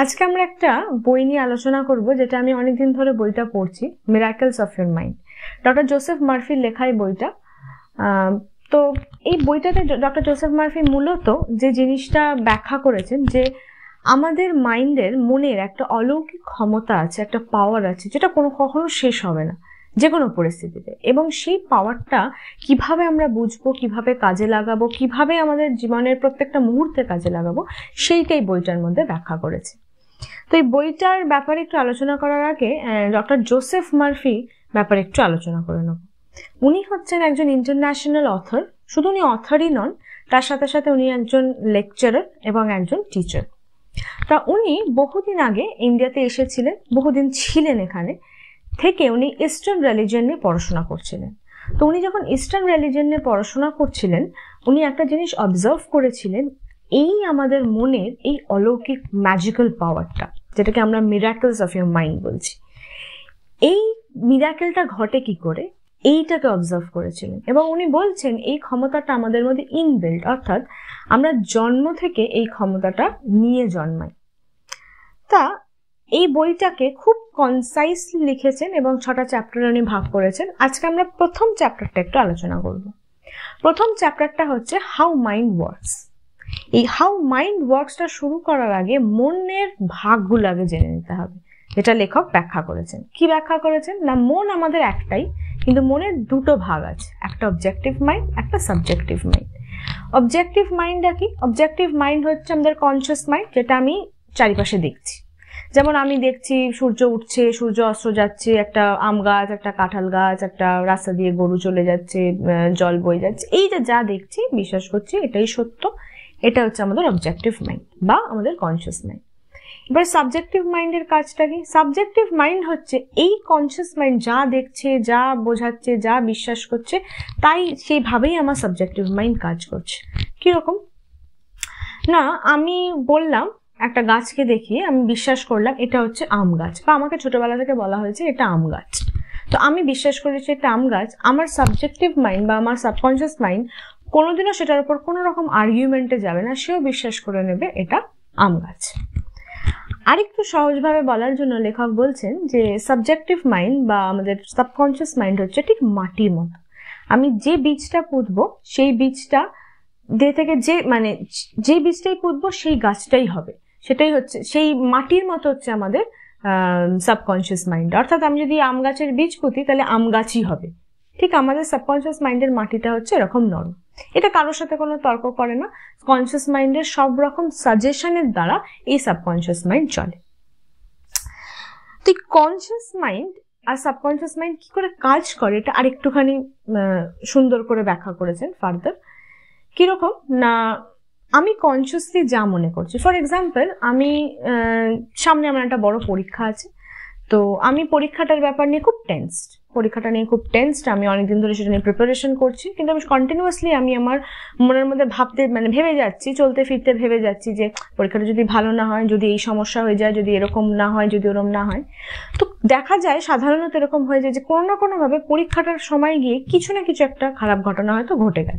আজকে আমরা একটা বই নিয়ে আলোচনা করব যেটা আমি অনেকদিন ধরে বইটা পড়ছি miracles of your mind doctor Joseph মার্ফির লেখা এই বইটা তো এই বইটাতে ডক্টর জোসেফ মার্ফি মূলত যে জিনিসটা ব্যাখ্যা করেছেন যে আমাদের মাইন্ডের মনের একটা অলৌকিক ক্ষমতা আছে একটা পাওয়ার আছে যেটা কোনো কখনো শেষ হবে না যে কোনো পরিস্থিতিতে এবং সেই পাওয়ারটা কিভাবে আমরা বুঝবো কিভাবে কাজে লাগাবো কিভাবে আমাদের জীবনের প্রত্যেকটা মুহূর্তে কাজে লাগাবো সেইটাই বইটার মধ্যে ব্যাখ্যা করেছে তো এই বইটার ব্যাপারে একটু আলোচনা করার আগে ডক্টর জোসেফ মার্ফি ব্যাপারে একটু আলোচনা করে নেব উনি হচ্ছেন একজন ইন্টারন্যাশনাল অথর শুধু উনি অথরই নন তার সাথে সাথে উনি একজন লেকচারার এবং একজন টিচার তা উনি বহুদিন আগে ইন্ডিয়াতে এসেছিলেন বহুদিন ছিলেন এখানে থেকে উনি ইস্টার্ন রিলিজিয়ন নিয়ে পড়াশোনা করছিলেন তো উনি যখন ইস্টার্ন রিলিজিয়ন নিয়ে পড়াশোনা করছিলেন উনি একটা জিনিস অবজার্ভ করেছিলেন এই আমাদের মনের এই অলৌকিক ম্যাজিক্যাল পাওয়ারটা যেটাকে আমরা মিরাকলস অফ ইউর মাইন্ড বলছি এই মিরাকেলটা ঘটে কি করে এইটাকে অবজার্ভ করেছিলেন এবং উনি বলছেন এই ক্ষমতাটা আমাদের মধ্যে ইনবিল্ড অর্থাৎ আমরা জন্ম থেকে এই ক্ষমতাটা নিয়ে জন্মাই তা এই বইটাকে খুব কনসাইসলি লিখেছেন এবং ছটা চ্যাপ্টারে উনি ভাগ করেছেন আজকে আমরা প্রথম চ্যাপ্টারটা একটু আলোচনা করব প্রথম চ্যাপ্টারটা হচ্ছে হাউ মাইন্ড ওয়ার্কস এই হাউ মাইন্ড ওয়ার্কসটা শুরু করার আগে মনের ভাগগুলো আগে জেনে নিতে হবে যেটা লেখক ব্যাখ্যা করেছেন কি ব্যাখ্যা করেছেন না মন আমাদের একটাই কিন্তু মনের দুটো ভাগ আছে একটা অবজেক্টিভ মাইন্ড একটা সাবজেক্টিভ মাইন্ড অবজেক্টিভ মাইন্ডটা কি অবজেক্টিভ মাইন্ড হচ্ছে আমাদের কনসিয়াস মাইন্ড যেটা আমি চারিপাশে দেখছি যেমন আমি দেখছি সূর্য উঠছে সূর্য অস্ত যাচ্ছে একটা আম গাছ একটা কাঁঠাল গাছ একটা রাস্তা দিয়ে গরু চলে যাচ্ছে জল বয়ে যাচ্ছে এই যে যা দেখছি বিশ্বাস করছি এটাই সত্য এটা হচ্ছে আমাদের অবজেক্টিভ মাইন্ড বা আমাদের কনসিয়াস মাইন্ড এবার সাবজেক্টিভ মাইন্ডের কাজটা কি সাবজেক্টিভ মাইন্ড হচ্ছে এই কনসিয়াস মাইন্ড যা দেখছে যা বোঝাচ্ছে যা বিশ্বাস করছে তাই সেইভাবেই আমার সাবজেক্টিভ মাইন্ড কাজ করছে কীরকম না আমি বললাম একটা গাছকে দেখিয়ে আমি বিশ্বাস করলাম এটা হচ্ছে আম গাছ বা আমাকে ছোটবেলা থেকে বলা হয়েছে এটা আম গাছ তো আমি বিশ্বাস করেছি এটা আম গাছ আমার সাবজেক্টিভ মাইন্ড বা আমার সাবকনসিয়াস মাইন্ড কোনোদিনও সেটার উপর কোনো রকম আর্গুমেন্টে যাবে না সেও বিশ্বাস করে নেবে এটা আম গাছ আরেকটু সহজভাবে বলার জন্য লেখক বলছেন যে সাবজেক্টিভ মাইন্ড বা আমাদের সাবকনশিয়াস মাইন্ড হচ্ছে ঠিক মাটির মতো আমি যে বীজটা পুঁতবো সেই বীজটা দে থেকে যে মানে যে বীজটাই পুঁতবো সেই গাছটাই হবে সেটাই হচ্ছে সেই মাটির মতো হচ্ছে আমাদের সাবকনশিয়াস মাইন্ড অর্থাৎ আমি যদি আম গাছের বীজ পুঁতি তাহলে আম গাছই হবে ঠিক আমাদের সাবকনসিয়াস মাইন্ডের মাটিটা হচ্ছে এরকম নরম এটা কারোর সাথে কোনো তর্ক করে না কনসিয়াস মাইন্ডের সব রকম সাজেশনের দ্বারা এই সাবকনসিয়াস মাইন্ড চলে তো কনসিয়াস মাইন্ড আর সাবকনসিয়াস মাইন্ড কি করে কাজ করে এটা আরেকটুখানি সুন্দর করে ব্যাখ্যা করেছেন ফার্দার কিরকম না আমি কনসিয়াসলি যা মনে করছি ফর এক্সাম্পল আমি সামনে আমার একটা বড় পরীক্ষা আছে তো আমি পরীক্ষাটার ব্যাপার নিয়ে খুব টেন্সড পরীক্ষাটা নিয়ে খুব টেন্সড আমি অনেকদিন ধরে সেটা নিয়ে প্রিপারেশন করছি কিন্তু আমি কন্টিনিউয়াসলি আমি আমার মনের মধ্যে ভাবতে মানে ভেবে যাচ্ছি চলতে ফিরতে ভেবে যাচ্ছি যে পরীক্ষাটা যদি ভালো না হয় যদি এই সমস্যা হয়ে যায় যদি এরকম না হয় যদি ওরম না হয় তো দেখা যায় সাধারণত এরকম হয়ে যায় যে কোনো না কোনোভাবে পরীক্ষাটার সময় গিয়ে কিছু না কিছু একটা খারাপ ঘটনা হয়তো ঘটে গেল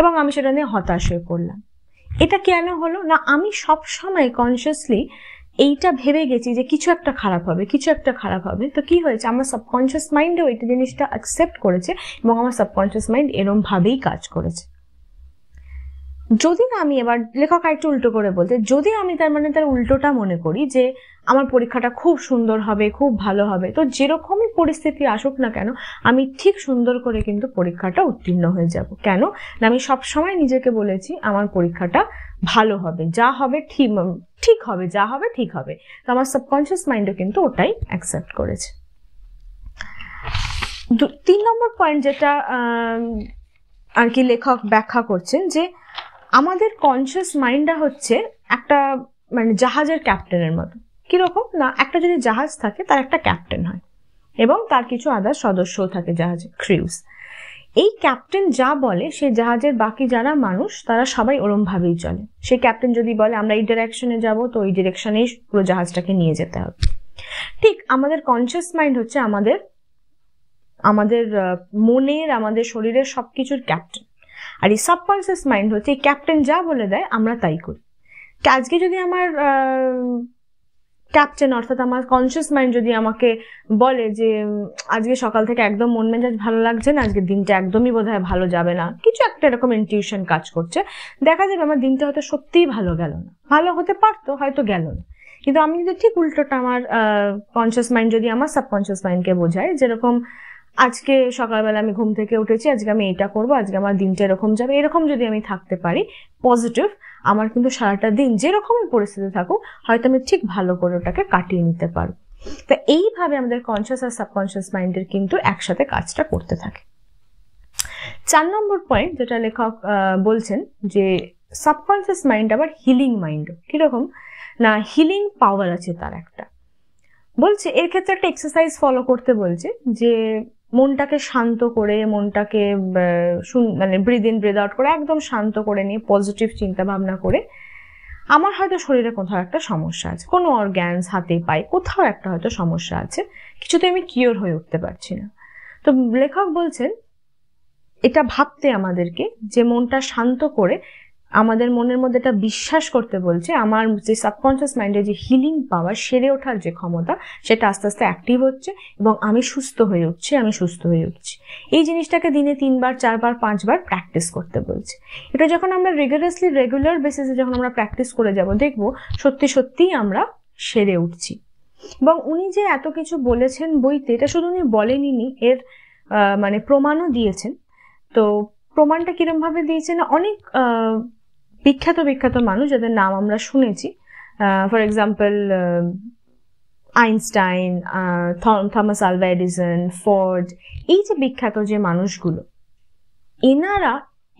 এবং আমি সেটা নিয়ে হতাশ হয়ে পড়লাম এটা কেন হলো না আমি সব সময় কনসিয়াসলি এইটা ভেবে গেছি যে কিছু একটা খারাপ হবে কিছু একটা খারাপ হবে তো কি হয়েছে আমার সাবকনশিয়াস মাইন্ডেও এইটা জিনিসটা অ্যাকসেপ্ট করেছে এবং আমার সাবকনশিয়াস মাইন্ড এরমভাবেই কাজ করেছে যদি না আমি এবার লেখক আরেকটু উল্টো করে বলতে যদি আমি তার মানে তার উল্টোটা মনে করি যে আমার পরীক্ষাটা খুব সুন্দর হবে খুব ভালো হবে তো যেরকমই পরিস্থিতি আসুক না কেন আমি ঠিক সুন্দর করে কিন্তু পরীক্ষাটা উত্তীর্ণ হয়ে যাব কেন না আমি সবসময় নিজেকে বলেছি আমার পরীক্ষাটা ভালো হবে যা হবে ঠিক ঠিক হবে যা হবে ঠিক হবে তো আমার সাবকনশিয়াস মাইন্ডও কিন্তু ওটাই অ্যাকসেপ্ট করেছে তিন নম্বর পয়েন্ট যেটা আর কি লেখক ব্যাখ্যা করছেন যে আমাদের কনসিয়াস মাইন্ডটা হচ্ছে একটা মানে জাহাজের ক্যাপ্টেনের মতো কীরকম না একটা যদি জাহাজ থাকে তার একটা ক্যাপ্টেন হয় এবং তার কিছু আদার সদস্যও থাকে জাহাজে ক্রিউস এই ক্যাপ্টেন যা বলে সে জাহাজের বাকি যারা মানুষ তারা সবাই ওরমভাবেই চলে সে ক্যাপ্টেন যদি বলে আমরা এই ডিরেকশনে যাব তো ওই ডিরেকশনেই পুরো জাহাজটাকে নিয়ে যেতে হবে ঠিক আমাদের কনসিয়াস মাইন্ড হচ্ছে আমাদের আমাদের মনের আমাদের শরীরের সব কিছুর ক্যাপ্টেন আর এই সাবকনসিয়াস মাইন্ড হচ্ছে এই ক্যাপ্টেন যা বলে দেয় আমরা তাই করি আজকে যদি আমার ক্যাপ্টেন অর্থাৎ আমার কনসিয়াস মাইন্ড যদি আমাকে বলে যে আজকে সকাল থেকে একদম মন মেজাজ ভালো লাগছে না আজকে দিনটা একদমই বোধ ভালো যাবে না কিছু একটা এরকম ইনটিউশন কাজ করছে দেখা যাবে আমার দিনটা হয়তো সত্যিই ভালো গেল না ভালো হতে পারতো হয়তো গেল না কিন্তু আমি যদি ঠিক উল্টোটা আমার কনসিয়াস মাইন্ড যদি আমার সাবকনসিয়াস মাইন্ডকে বোঝাই যেরকম আজকে সকালবেলা আমি ঘুম থেকে উঠেছি আজকে আমি এটা করব আজকে আমার দিনটা এরকম যাবে এরকম যদি আমি থাকতে পারি পজিটিভ আমার কিন্তু সারাটা দিন যেরকম পরিস্থিতি থাকুক হয়তো আমি ঠিক ভালো করে ওটাকে কাটিয়ে নিতে পারবো তা এইভাবে আমাদের কনসিয়াস আর সাবকনসিয়াস মাইন্ডের কিন্তু একসাথে কাজটা করতে থাকে চার নম্বর পয়েন্ট যেটা লেখক বলছেন যে সাবকনসিয়াস মাইন্ড আবার হিলিং মাইন্ড কীরকম না হিলিং পাওয়ার আছে তার একটা বলছে এর ক্ষেত্রে একটা এক্সারসাইজ ফলো করতে বলছে যে মনটাকে শান্ত করে মনটাকে মানে ব্রিদ ইন ব্রিদ আউট করে একদম শান্ত করে নিয়ে পজিটিভ চিন্তা ভাবনা করে আমার হয়তো শরীরে কোথাও একটা সমস্যা আছে কোনো অর্গ্যানস হাতে পাই কোথাও একটা হয়তো সমস্যা আছে কিছুতে আমি কিওর হয়ে উঠতে পারছি না তো লেখক বলছেন এটা ভাবতে আমাদেরকে যে মনটা শান্ত করে আমাদের মনের মধ্যে এটা বিশ্বাস করতে বলছে আমার যে সাবকনসিয়াস মাইন্ডে যে হিলিং পাওয়ার সেরে ওঠার যে ক্ষমতা সেটা আস্তে আস্তে অ্যাক্টিভ হচ্ছে এবং আমি সুস্থ হয়ে উঠছি আমি সুস্থ হয়ে উঠছি এই জিনিসটাকে দিনে তিনবার চারবার পাঁচবার প্র্যাকটিস করতে বলছে এটা যখন আমরা রেগুলারসলি রেগুলার বেসিসে যখন আমরা প্র্যাকটিস করে যাব দেখব সত্যি সত্যিই আমরা সেরে উঠছি এবং উনি যে এত কিছু বলেছেন বইতে এটা শুধু উনি বলেনি এর মানে প্রমাণও দিয়েছেন তো প্রমাণটা কীরমভাবে দিয়েছে না অনেক বিখ্যাত বিখ্যাত মানুষ যাদের নাম আমরা শুনেছি for example Einstein Thomas Alva Edison Ford এই যে বিখ্যাত যে মানুষগুলো এনারা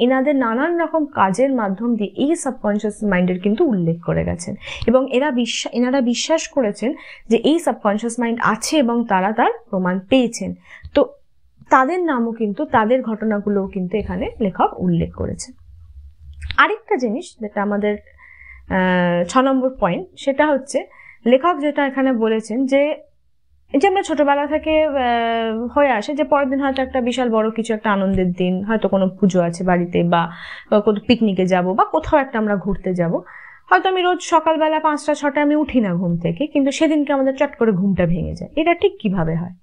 এনাদের নানান রকম কাজের মাধ্যম দিয়ে এই সাবকনশিয়াস মাইন্ডের কিন্তু উল্লেখ করে গেছেন এবং এরা বিশ্বাস এনারা বিশ্বাস করেছেন যে এই সাবকনশিয়াস মাইন্ড আছে এবং তারা তার প্রমাণ পেয়েছেন তো তাদের নামও কিন্তু তাদের ঘটনাগুলোও কিন্তু এখানে লেখক উল্লেখ করেছেন আরেকটা জিনিস যেটা আমাদের ছ নম্বর পয়েন্ট সেটা হচ্ছে লেখক যেটা এখানে বলেছেন যে যে আমরা ছোটবেলা থেকে হয়ে আসে যে পরের দিন হয়তো একটা বিশাল বড় কিছু একটা আনন্দের দিন হয়তো কোনো পুজো আছে বাড়িতে বা কোনো পিকনিকে যাব বা কোথাও একটা আমরা ঘুরতে যাব হয়তো আমি রোজ সকালবেলা পাঁচটা ছটায় আমি উঠি না ঘুম থেকে কিন্তু সেদিনকে আমাদের চট করে ঘুমটা ভেঙে যায় এটা ঠিক কিভাবে হয়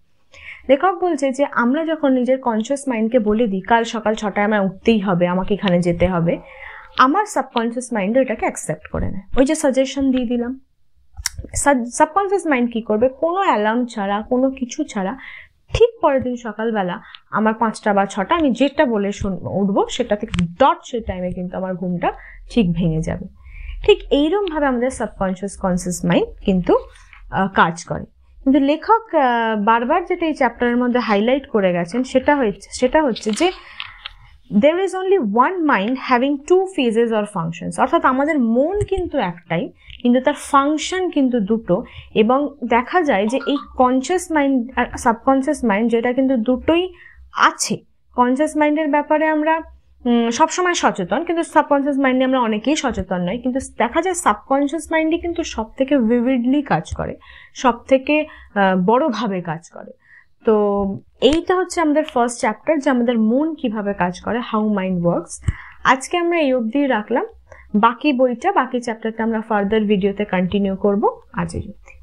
লেখক বলছে যে আমরা যখন নিজের কনসিয়াস মাইন্ডকে বলে দিই কাল সকাল ছটায় আমার উঠতেই হবে আমাকে এখানে যেতে হবে আমার সাবকনসিয়াস মাইন্ড এটাকে অ্যাকসেপ্ট করে নেয় ওই যে সাজেশন দিয়ে দিলাম সাবকনসিয়াস মাইন্ড কী করবে কোনো অ্যালার্ম ছাড়া কোনো কিছু ছাড়া ঠিক পরের দিন সকালবেলা আমার পাঁচটা বা ছটা আমি যেটা বলে উঠবো সেটা থেকে ডট সেই টাইমে কিন্তু আমার ঘুমটা ঠিক ভেঙে যাবে ঠিক এইরকমভাবে আমাদের সাবকনসিয়াস কনসিয়াস মাইন্ড কিন্তু কাজ করে কিন্তু লেখক বারবার যেটা এই চ্যাপ্টারের মধ্যে হাইলাইট করে গেছেন সেটা হচ্ছে সেটা হচ্ছে যে there is only one mind having two phases or functions অর্থাৎ আমাদের মন কিন্তু একটাই কিন্তু তার ফাংশন কিন্তু দুটো এবং দেখা যায় যে এই কনসিয়াস মাইন্ড আর সাবকনসিয়াস মাইন্ড যেটা কিন্তু দুটোই আছে কনসিয়াস মাইন্ডের ব্যাপারে আমরা সবসময় সচেতন কিন্তু সাবকনসিয়াস মাইন্ডে আমরা অনেকেই সচেতন নয় কিন্তু দেখা যায় সাবকনসিয়াস মাইন্ডই কিন্তু সব থেকে ভিভিডলি কাজ করে সব থেকে বড়োভাবে কাজ করে তো এইটা হচ্ছে আমাদের ফার্স্ট চ্যাপ্টার যে আমাদের মন কিভাবে কাজ করে হাউ মাইন্ড ওয়ার্কস আজকে আমরা এই অবধি রাখলাম বাকি বইটা বাকি চ্যাপ্টারটা আমরা ফার্দার ভিডিওতে কন্টিনিউ করব আজ এই অবধি